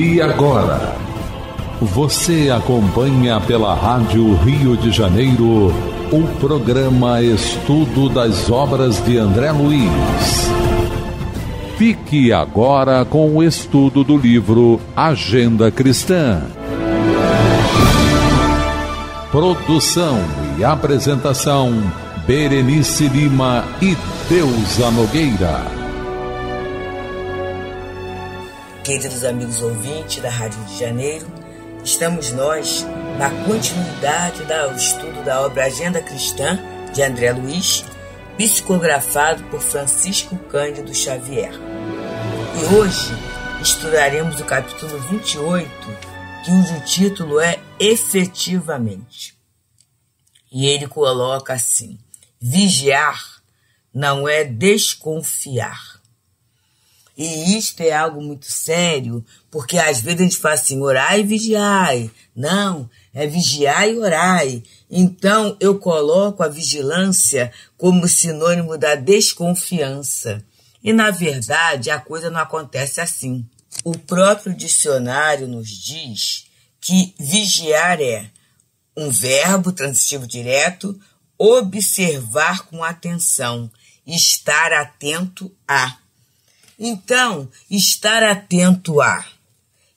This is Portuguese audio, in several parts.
E agora, você acompanha pela Rádio Rio de Janeiro o programa Estudo das Obras de André Luiz. Fique agora com o estudo do livro Agenda Cristã. Produção e apresentação: Berenice Lima e Deusa Nogueira. Queridos amigos ouvintes da Rádio de Janeiro, estamos nós na continuidade do estudo da obra Agenda Cristã de André Luiz, psicografado por Francisco Cândido Xavier. E hoje estudaremos o capítulo 28, cujo título é Efetivamente. E ele coloca assim: Vigiar não é desconfiar. E isto é algo muito sério, porque às vezes a gente fala assim, orai e vigiai. Não, é vigiar e orai. Então eu coloco a vigilância como sinônimo da desconfiança. E na verdade a coisa não acontece assim. O próprio dicionário nos diz que vigiar é um verbo transitivo direto, observar com atenção, estar atento a. Então, estar atento a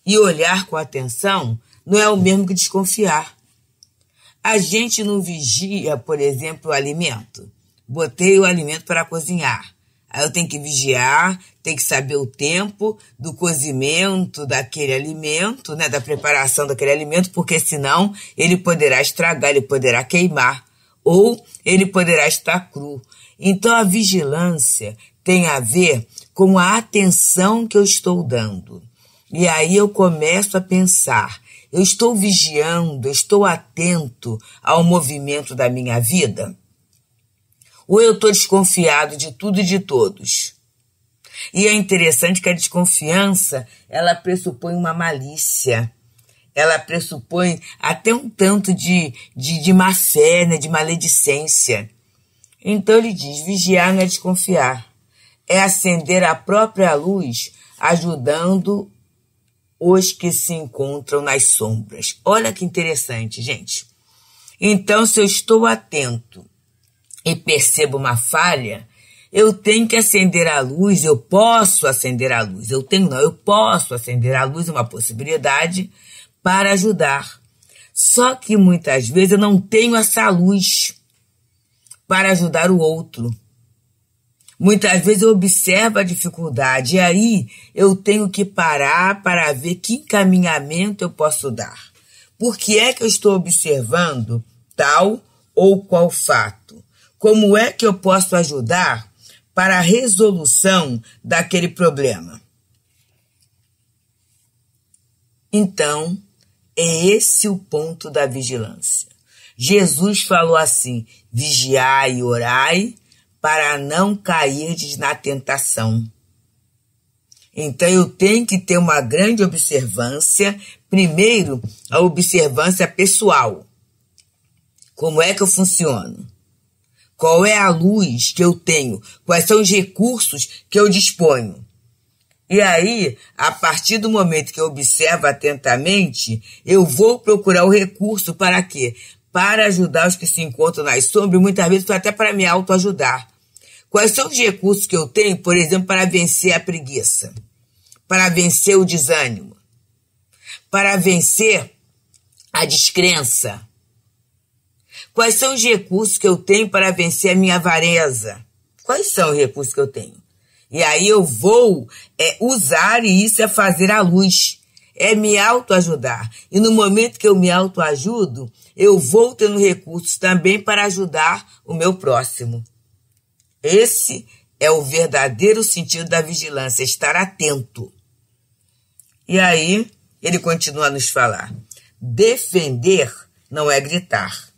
e olhar com atenção não é o mesmo que desconfiar. A gente não vigia, por exemplo, o alimento. Botei o alimento para cozinhar. Aí eu tenho que vigiar, tenho que saber o tempo do cozimento daquele alimento, né, da preparação daquele alimento, porque senão ele poderá estragar, ele poderá queimar ou ele poderá estar cru. Então a vigilância tem a ver com a atenção que eu estou dando. E aí eu começo a pensar: eu estou vigiando, eu estou atento ao movimento da minha vida? Ou eu estou desconfiado de tudo e de todos? E é interessante que a desconfiança ela pressupõe uma malícia, ela pressupõe até um tanto de, de, de má fé, né, de maledicência. Então ele diz: vigiar não é desconfiar é acender a própria luz, ajudando os que se encontram nas sombras. Olha que interessante, gente. Então, se eu estou atento e percebo uma falha, eu tenho que acender a luz, eu posso acender a luz. Eu tenho, não, eu posso acender a luz, é uma possibilidade para ajudar. Só que muitas vezes eu não tenho essa luz para ajudar o outro. Muitas vezes eu observo a dificuldade e aí eu tenho que parar para ver que encaminhamento eu posso dar. Por que é que eu estou observando tal ou qual fato? Como é que eu posso ajudar para a resolução daquele problema? Então, é esse o ponto da vigilância. Jesus falou assim: vigiai e orai para não cairdes na tentação. Então eu tenho que ter uma grande observância, primeiro a observância pessoal. Como é que eu funciono? Qual é a luz que eu tenho? Quais são os recursos que eu disponho? E aí, a partir do momento que eu observo atentamente, eu vou procurar o recurso para quê? Para ajudar os que se encontram nas sombras, muitas vezes até para me autoajudar. Quais são os recursos que eu tenho, por exemplo, para vencer a preguiça, para vencer o desânimo, para vencer a descrença? Quais são os recursos que eu tenho para vencer a minha avareza? Quais são os recursos que eu tenho? E aí eu vou é, usar, e isso é fazer a luz, é me autoajudar. E no momento que eu me autoajudo, eu vou tendo recursos também para ajudar o meu próximo. Esse é o verdadeiro sentido da vigilância, estar atento. E aí, ele continua a nos falar: defender não é gritar,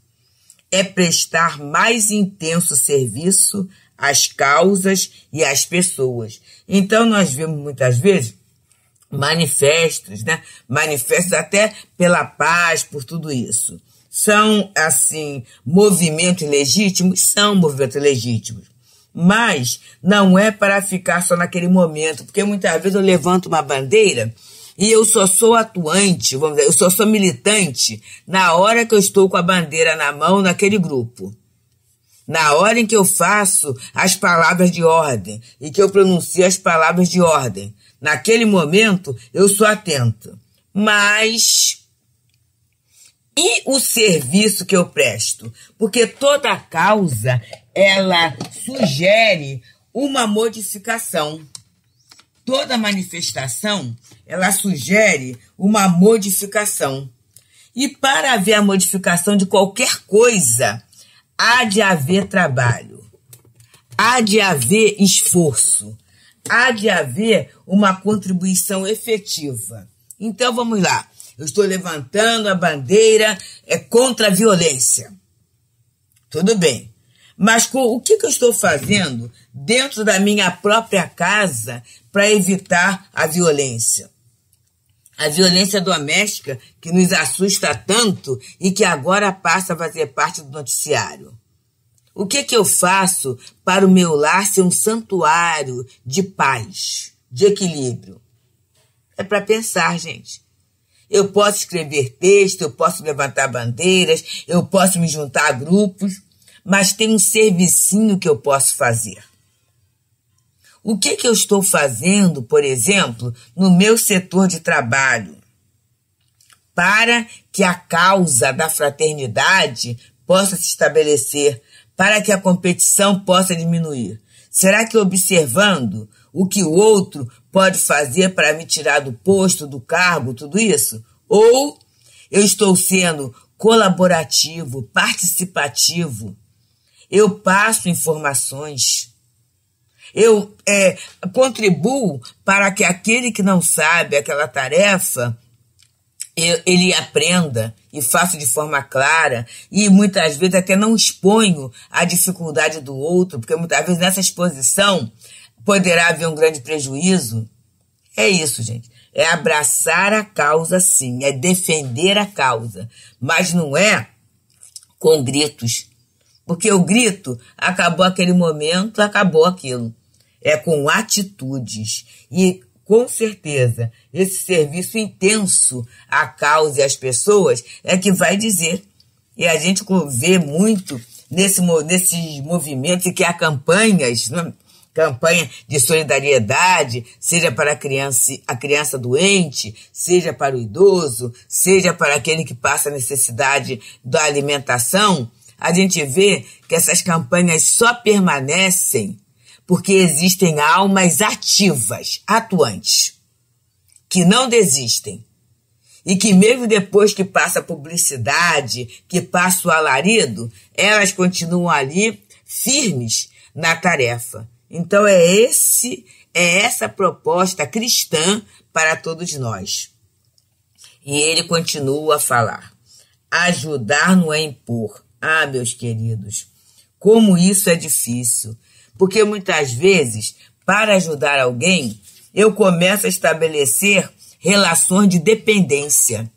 é prestar mais intenso serviço às causas e às pessoas. Então, nós vemos muitas vezes manifestos, né? Manifestos até pela paz, por tudo isso. São, assim, movimentos legítimos? São movimentos legítimos. Mas não é para ficar só naquele momento, porque muitas vezes eu levanto uma bandeira e eu só sou atuante, vamos dizer, eu só sou militante na hora que eu estou com a bandeira na mão naquele grupo. Na hora em que eu faço as palavras de ordem e que eu pronuncio as palavras de ordem. Naquele momento, eu sou atento. Mas e o serviço que eu presto, porque toda causa ela sugere uma modificação. Toda manifestação, ela sugere uma modificação. E para haver a modificação de qualquer coisa, há de haver trabalho, há de haver esforço, há de haver uma contribuição efetiva. Então vamos lá eu estou levantando a bandeira é contra a violência. Tudo bem. Mas com, o que, que eu estou fazendo dentro da minha própria casa para evitar a violência? A violência doméstica que nos assusta tanto e que agora passa a fazer parte do noticiário. O que, que eu faço para o meu lar ser um santuário de paz, de equilíbrio? É para pensar, gente. Eu posso escrever texto, eu posso levantar bandeiras, eu posso me juntar a grupos, mas tem um servicinho que eu posso fazer. O que, que eu estou fazendo, por exemplo, no meu setor de trabalho, para que a causa da fraternidade possa se estabelecer, para que a competição possa diminuir? Será que observando o que o outro pode fazer para me tirar do posto, do cargo, tudo isso? Ou eu estou sendo colaborativo, participativo? Eu passo informações. Eu é, contribuo para que aquele que não sabe aquela tarefa ele aprenda e faça de forma clara e muitas vezes até não exponho a dificuldade do outro, porque muitas vezes nessa exposição poderá haver um grande prejuízo? É isso, gente. É abraçar a causa, sim, é defender a causa, mas não é com gritos. Porque o grito acabou aquele momento, acabou aquilo. É com atitudes. E com certeza, esse serviço intenso à causa e às pessoas é que vai dizer. E a gente vê muito nesse, nesses movimentos e que há campanhas. Não, campanha de solidariedade, seja para a criança, a criança doente, seja para o idoso, seja para aquele que passa necessidade da alimentação, a gente vê que essas campanhas só permanecem porque existem almas ativas, atuantes, que não desistem. E que mesmo depois que passa a publicidade, que passa o alarido, elas continuam ali firmes na tarefa então é esse é essa proposta cristã para todos nós. E ele continua a falar: ajudar não é impor. Ah, meus queridos, como isso é difícil, porque muitas vezes para ajudar alguém eu começo a estabelecer relações de dependência.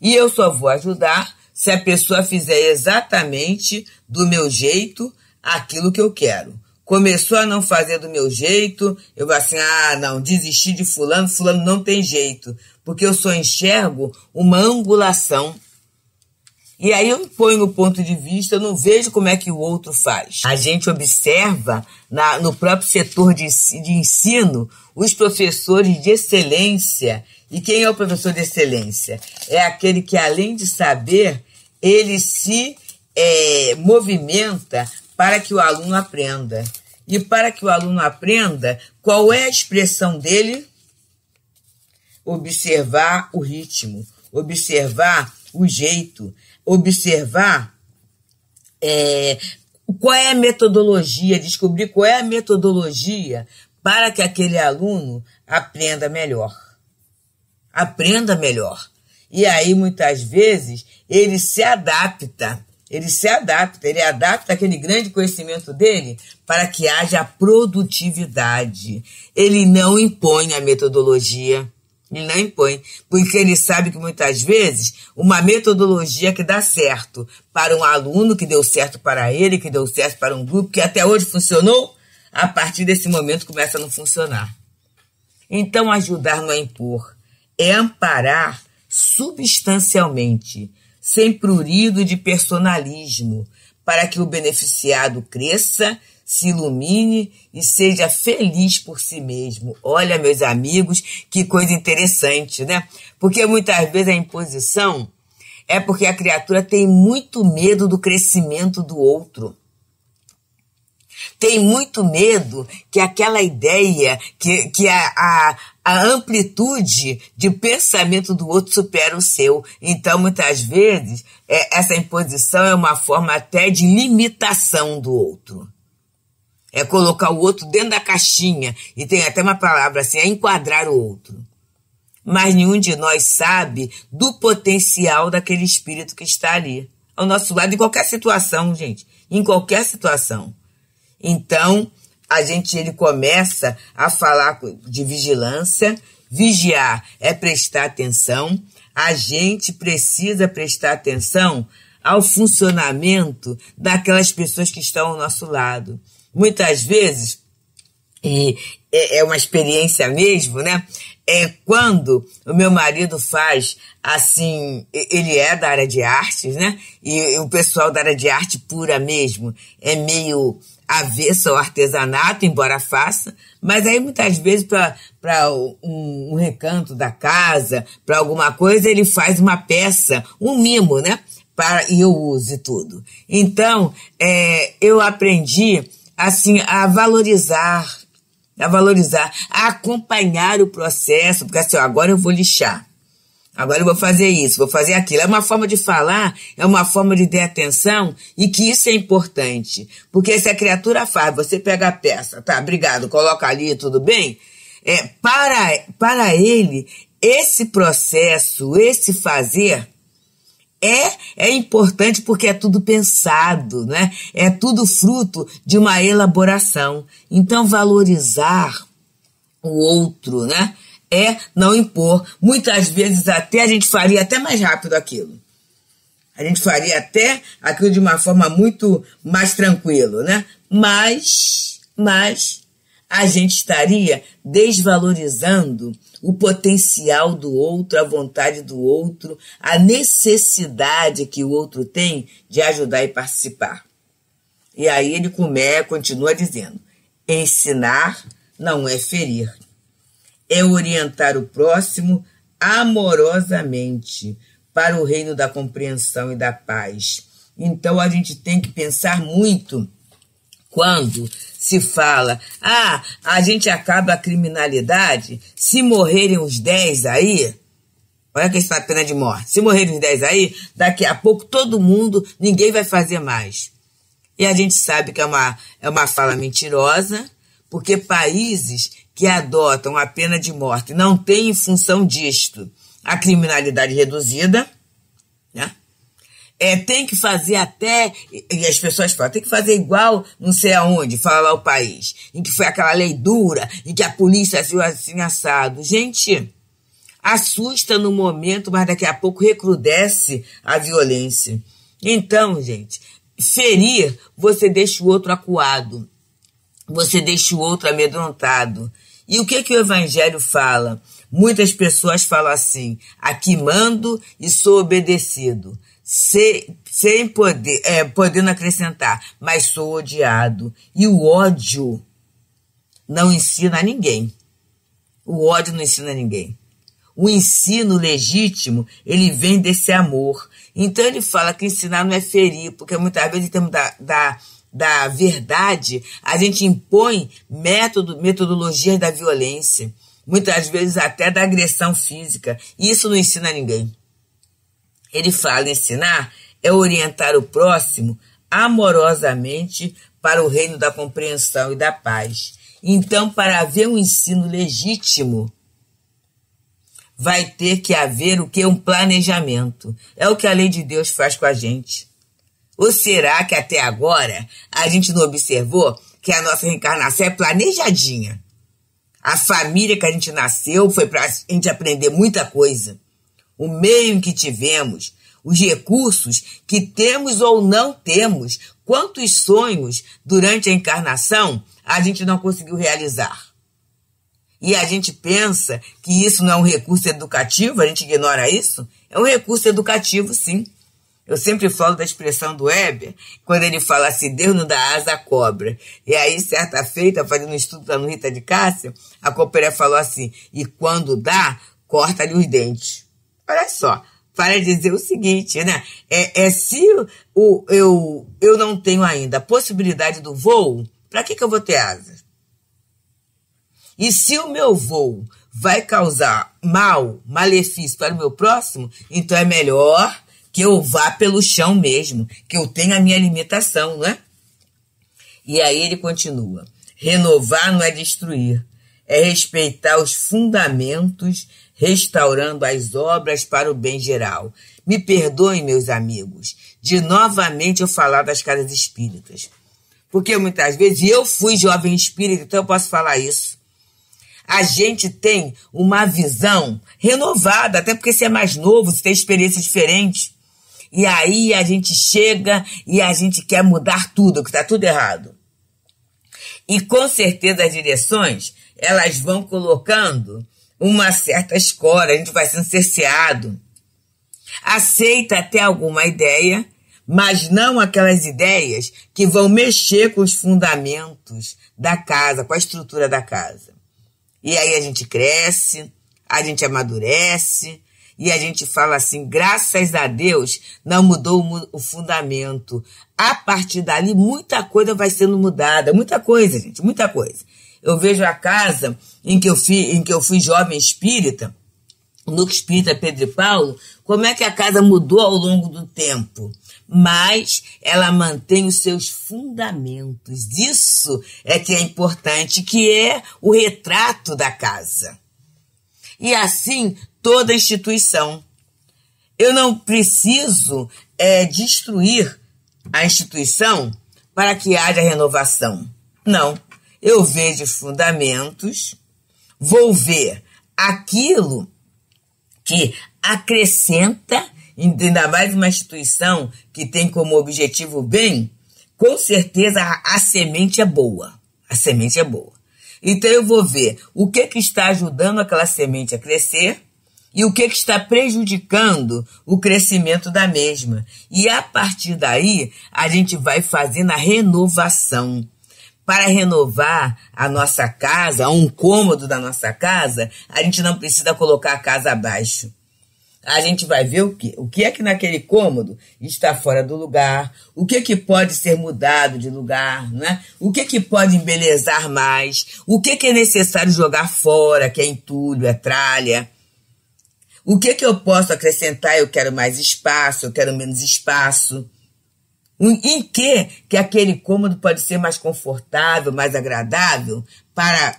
E eu só vou ajudar se a pessoa fizer exatamente do meu jeito aquilo que eu quero começou a não fazer do meu jeito, eu vou assim, ah, não, desisti de fulano, fulano não tem jeito, porque eu só enxergo uma angulação. E aí eu ponho no ponto de vista, eu não vejo como é que o outro faz. A gente observa na, no próprio setor de, de ensino os professores de excelência. E quem é o professor de excelência? É aquele que, além de saber, ele se é, movimenta para que o aluno aprenda e para que o aluno aprenda qual é a expressão dele, observar o ritmo, observar o jeito, observar é, qual é a metodologia, descobrir qual é a metodologia para que aquele aluno aprenda melhor. Aprenda melhor. E aí, muitas vezes, ele se adapta ele se adapta, ele adapta aquele grande conhecimento dele para que haja produtividade. Ele não impõe a metodologia, ele não impõe, porque ele sabe que muitas vezes uma metodologia que dá certo para um aluno, que deu certo para ele, que deu certo para um grupo, que até hoje funcionou, a partir desse momento começa a não funcionar. Então, ajudar não é impor, é amparar substancialmente sem prurido de personalismo, para que o beneficiado cresça, se ilumine e seja feliz por si mesmo. Olha, meus amigos, que coisa interessante, né? Porque muitas vezes a imposição é porque a criatura tem muito medo do crescimento do outro. Tem muito medo que aquela ideia, que, que a, a, a amplitude de pensamento do outro supera o seu. Então, muitas vezes, é, essa imposição é uma forma até de limitação do outro. É colocar o outro dentro da caixinha. E tem até uma palavra assim, é enquadrar o outro mas nenhum de nós sabe do potencial daquele espírito que está ali, ao nosso lado, em qualquer situação, gente, em qualquer situação. Então, a gente ele começa a falar de vigilância. Vigiar é prestar atenção. A gente precisa prestar atenção ao funcionamento daquelas pessoas que estão ao nosso lado. Muitas vezes, e é, é uma experiência mesmo, né? É quando o meu marido faz assim, ele é da área de artes, né? E o pessoal da área de arte pura mesmo é meio avessa ao artesanato, embora faça, mas aí muitas vezes para um, um recanto da casa, para alguma coisa, ele faz uma peça, um mimo, né? Para, e eu uso e tudo. Então, é, eu aprendi assim a valorizar, a valorizar, a acompanhar o processo, porque assim, ó, agora eu vou lixar. Agora eu vou fazer isso, vou fazer aquilo. É uma forma de falar, é uma forma de ter atenção e que isso é importante. Porque se a criatura faz, você pega a peça, tá, obrigado, coloca ali, tudo bem? É, para, para ele, esse processo, esse fazer, é, é importante porque é tudo pensado, né? É tudo fruto de uma elaboração. Então, valorizar o outro, né? é não impor. Muitas vezes até a gente faria até mais rápido aquilo. A gente faria até aquilo de uma forma muito mais tranquila, né? Mas, mas a gente estaria desvalorizando o potencial do outro, a vontade do outro, a necessidade que o outro tem de ajudar e participar. E aí ele come, continua dizendo: ensinar não é ferir é orientar o próximo amorosamente para o reino da compreensão e da paz. Então a gente tem que pensar muito quando se fala, ah, a gente acaba a criminalidade se morrerem os 10 aí. Olha que está é a pena de morte. Se morrerem os 10 aí, daqui a pouco todo mundo, ninguém vai fazer mais. E a gente sabe que é uma, é uma fala mentirosa, porque países que adotam a pena de morte não têm, em função disto, a criminalidade reduzida, né? É, tem que fazer até, e as pessoas falam, tem que fazer igual não sei aonde, fala o país, em que foi aquela lei dura, em que a polícia viu assim assado. Gente, assusta no momento, mas daqui a pouco recrudesce a violência. Então, gente, ferir, você deixa o outro acuado, você deixa o outro amedrontado, e o que, que o Evangelho fala? Muitas pessoas falam assim: aqui mando e sou obedecido. sem poder, é, podendo acrescentar, mas sou odiado. E o ódio não ensina a ninguém. O ódio não ensina a ninguém. O ensino legítimo, ele vem desse amor. Então ele fala que ensinar não é ferir, porque muitas vezes temos da, da da verdade, a gente impõe método, metodologias da violência, muitas vezes até da agressão física. E isso não ensina a ninguém. Ele fala: ensinar é orientar o próximo amorosamente para o reino da compreensão e da paz. Então, para haver um ensino legítimo, vai ter que haver o que? Um planejamento. É o que a lei de Deus faz com a gente. Ou será que até agora a gente não observou que a nossa reencarnação é planejadinha? A família que a gente nasceu foi para a gente aprender muita coisa. O meio que tivemos, os recursos que temos ou não temos, quantos sonhos durante a encarnação a gente não conseguiu realizar. E a gente pensa que isso não é um recurso educativo, a gente ignora isso? É um recurso educativo, sim. Eu sempre falo da expressão do Weber, quando ele fala assim, Deus não dá asa à cobra. E aí, certa feita, tá fazendo um estudo lá no Rita de Cássia, a companheira falou assim, e quando dá, corta-lhe os dentes. Olha só, para dizer o seguinte, né? É, é se o, eu, eu não tenho ainda a possibilidade do voo, para que, que eu vou ter asa? E se o meu voo vai causar mal, malefício para o meu próximo, então é melhor que eu vá pelo chão mesmo, que eu tenha a minha limitação, não é? E aí ele continua: renovar não é destruir, é respeitar os fundamentos, restaurando as obras para o bem geral. Me perdoem, meus amigos, de novamente eu falar das casas espíritas. Porque muitas vezes, e eu fui jovem espírita, então eu posso falar isso. A gente tem uma visão renovada, até porque você é mais novo, você tem experiência diferente e aí a gente chega e a gente quer mudar tudo, que está tudo errado. E com certeza as direções, elas vão colocando uma certa escola, a gente vai sendo cerceado. Aceita até alguma ideia, mas não aquelas ideias que vão mexer com os fundamentos da casa, com a estrutura da casa. E aí a gente cresce, a gente amadurece, e a gente fala assim: graças a Deus não mudou o fundamento. A partir dali, muita coisa vai sendo mudada. Muita coisa, gente, muita coisa. Eu vejo a casa em que eu fui, em que eu fui jovem espírita, no Espírita Pedro e Paulo, como é que a casa mudou ao longo do tempo. Mas ela mantém os seus fundamentos. Isso é que é importante, que é o retrato da casa e assim toda instituição. Eu não preciso é, destruir a instituição para que haja renovação. Não. Eu vejo os fundamentos, vou ver aquilo que acrescenta, ainda mais uma instituição que tem como objetivo o bem, com certeza a, a semente é boa. A semente é boa. Então eu vou ver o que, que está ajudando aquela semente a crescer e o que, que está prejudicando o crescimento da mesma. E a partir daí, a gente vai fazendo a renovação. Para renovar a nossa casa, um cômodo da nossa casa, a gente não precisa colocar a casa abaixo a gente vai ver o que, o que é que naquele cômodo está fora do lugar, o que é que pode ser mudado de lugar, né? o que é que pode embelezar mais, o que é que é necessário jogar fora, que é entulho, é tralha, o que é que eu posso acrescentar, eu quero mais espaço, eu quero menos espaço, em que que aquele cômodo pode ser mais confortável, mais agradável para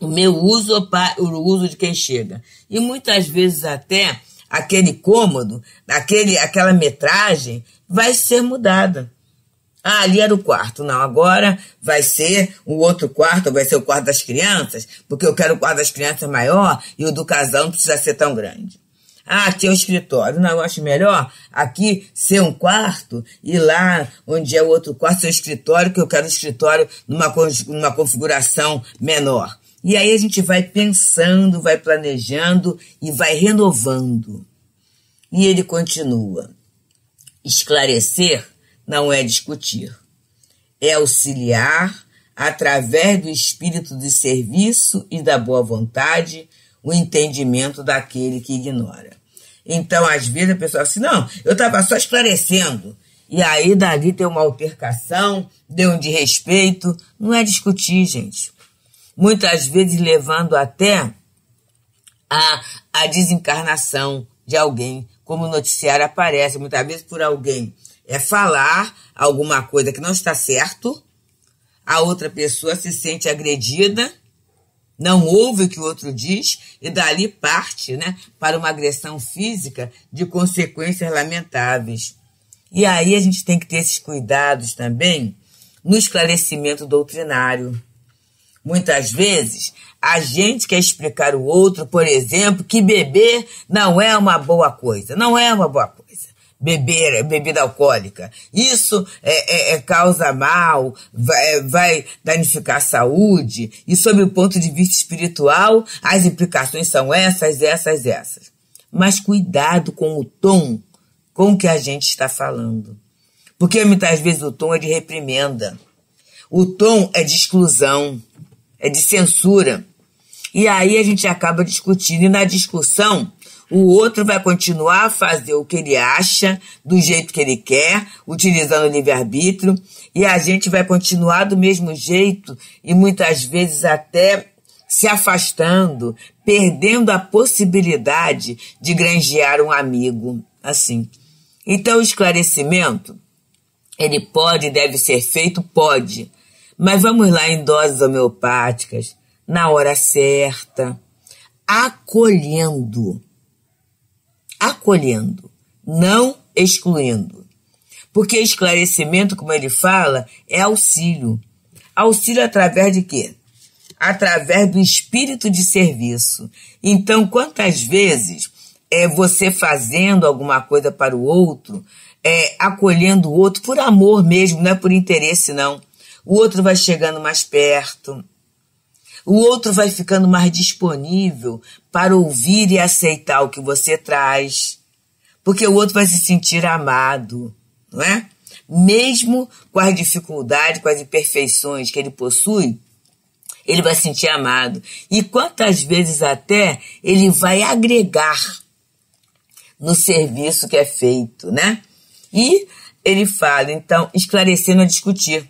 o meu uso ou para o uso de quem chega. E muitas vezes até aquele cômodo, aquele, aquela metragem, vai ser mudada. Ah, ali era o quarto. Não, agora vai ser o outro quarto, vai ser o quarto das crianças, porque eu quero o quarto das crianças maior e o do casal não precisa ser tão grande. Ah, aqui é o escritório. Não, eu acho melhor aqui ser um quarto e lá onde é o outro quarto ser o escritório, que eu quero o escritório numa, numa configuração menor. E aí a gente vai pensando, vai planejando e vai renovando. E ele continua: esclarecer não é discutir, é auxiliar, através do espírito de serviço e da boa vontade, o entendimento daquele que ignora. Então, às vezes, a pessoa assim, não, eu estava só esclarecendo. E aí, dali tem uma altercação, deu um de respeito Não é discutir, gente muitas vezes levando até a, a desencarnação de alguém, como o noticiário aparece, muitas vezes por alguém é falar alguma coisa que não está certo, a outra pessoa se sente agredida, não ouve o que o outro diz e dali parte né, para uma agressão física de consequências lamentáveis. E aí a gente tem que ter esses cuidados também no esclarecimento doutrinário. Muitas vezes, a gente quer explicar ao outro, por exemplo, que beber não é uma boa coisa. Não é uma boa coisa. Beber, bebida alcoólica. Isso é, é, é causa mal, vai, é, vai danificar a saúde. E sob o ponto de vista espiritual, as implicações são essas, essas, essas. Mas cuidado com o tom com o que a gente está falando. Porque muitas vezes o tom é de reprimenda, o tom é de exclusão, é de censura. E aí a gente acaba discutindo, e na discussão, o outro vai continuar a fazer o que ele acha, do jeito que ele quer, utilizando o livre-arbítrio, e a gente vai continuar do mesmo jeito e muitas vezes até se afastando, perdendo a possibilidade de granjear um amigo, assim. Então, o esclarecimento, ele pode, deve ser feito, pode, mas vamos lá em doses homeopáticas, na hora certa, acolhendo. Acolhendo, não excluindo. Porque esclarecimento, como ele fala, é auxílio. Auxílio através de quê? Através do espírito de serviço. Então, quantas vezes é você fazendo alguma coisa para o outro, é, acolhendo o outro por amor mesmo, não é por interesse, não o outro vai chegando mais perto, o outro vai ficando mais disponível para ouvir e aceitar o que você traz, porque o outro vai se sentir amado, não é? Mesmo com as dificuldades, com as imperfeições que ele possui, ele vai se sentir amado. E quantas vezes até ele vai agregar no serviço que é feito, né? E ele fala, então, esclarecendo a discutir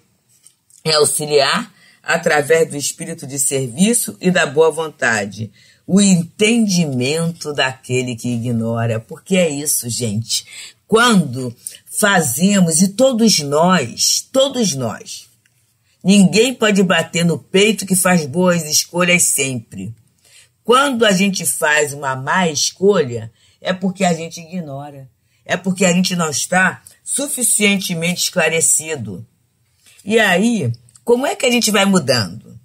é auxiliar através do espírito de serviço e da boa vontade. O entendimento daquele que ignora. Porque é isso, gente. Quando fazemos, e todos nós, todos nós, ninguém pode bater no peito que faz boas escolhas sempre. Quando a gente faz uma má escolha, é porque a gente ignora. É porque a gente não está suficientemente esclarecido. E aí, como é que a gente vai mudando?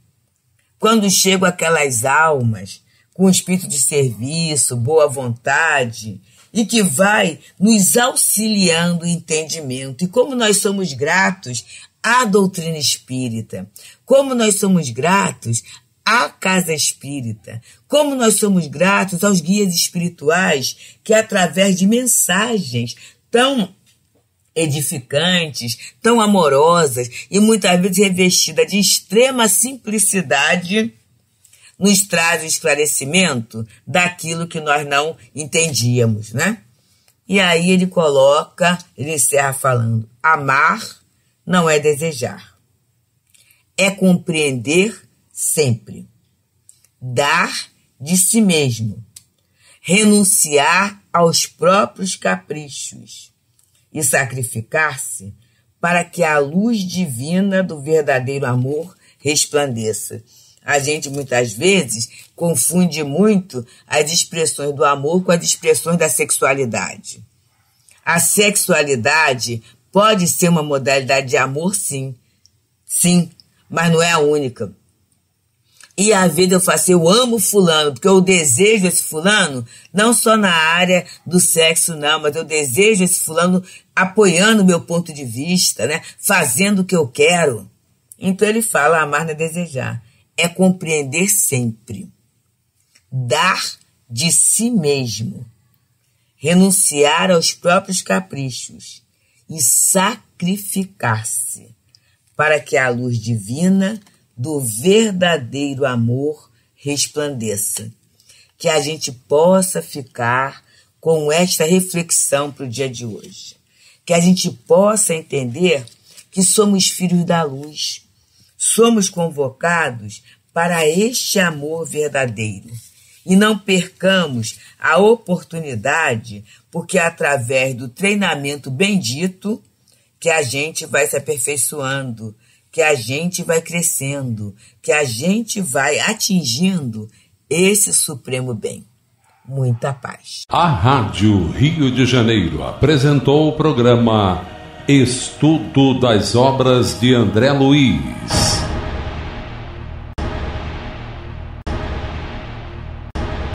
Quando chegam aquelas almas com espírito de serviço, boa vontade, e que vai nos auxiliando o entendimento. E como nós somos gratos à doutrina espírita, como nós somos gratos à casa espírita, como nós somos gratos aos guias espirituais que, através de mensagens tão edificantes, tão amorosas e muitas vezes revestida de extrema simplicidade, nos traz o esclarecimento daquilo que nós não entendíamos, né? E aí ele coloca, ele encerra falando: amar não é desejar, é compreender sempre, dar de si mesmo, renunciar aos próprios caprichos e sacrificar-se para que a luz divina do verdadeiro amor resplandeça. A gente muitas vezes confunde muito as expressões do amor com as expressões da sexualidade. A sexualidade pode ser uma modalidade de amor, sim. Sim, mas não é a única e a vida eu faço, eu amo fulano, porque eu desejo esse fulano, não só na área do sexo, não, mas eu desejo esse fulano apoiando o meu ponto de vista, né? Fazendo o que eu quero. Então ele fala, amar não é desejar, é compreender sempre, dar de si mesmo, renunciar aos próprios caprichos e sacrificar-se para que a luz divina do verdadeiro amor resplandeça. Que a gente possa ficar com esta reflexão para o dia de hoje. Que a gente possa entender que somos filhos da luz, somos convocados para este amor verdadeiro. E não percamos a oportunidade, porque através do treinamento bendito que a gente vai se aperfeiçoando, que a gente vai crescendo, que a gente vai atingindo esse supremo bem. Muita paz. A Rádio Rio de Janeiro apresentou o programa Estudo das Obras de André Luiz.